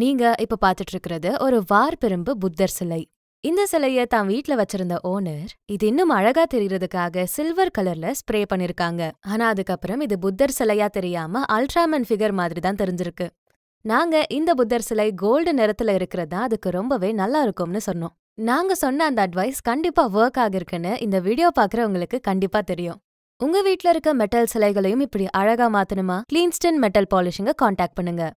நீங்க இப்ப பாத்துட்டு இருக்கிறது ஒரு வார்பெரும்பு புத்தர் சிலை இந்த சிலைய தான் வீட்ல வச்சிருந்த ஓனர் இது இன்னும் அழகா தெரியறதுக்காக சில்வர் கலர்ல ஸ்ப்ரே பண்ணிருக்காங்க ஆனா அதுக்கப்புறம் இது புத்தர் சிலையா தெரியாம அல்ட்ராமன் ஃபிகர் மாதிரி தான் தெரிஞ்சிருக்கு நாங்க இந்த புத்தர் சிலை கோல்டு நிறத்துல இருக்கிறதா அதுக்கு ரொம்பவே நல்லா இருக்கும்னு சொன்னோம் நாங்க சொன்ன அந்த அட்வைஸ் கண்டிப்பா ஒர்க் ஆகிருக்குன்னு இந்த வீடியோ பாக்குறவங்களுக்கு கண்டிப்பா தெரியும் உங்க வீட்ல இருக்க மெட்டல் சிலைகளையும் இப்படி அழகா மாத்தணுமா கிளீன்ஸ்டன் மெட்டல் பாலிஷிங்க காண்டாக்ட் பண்ணுங்க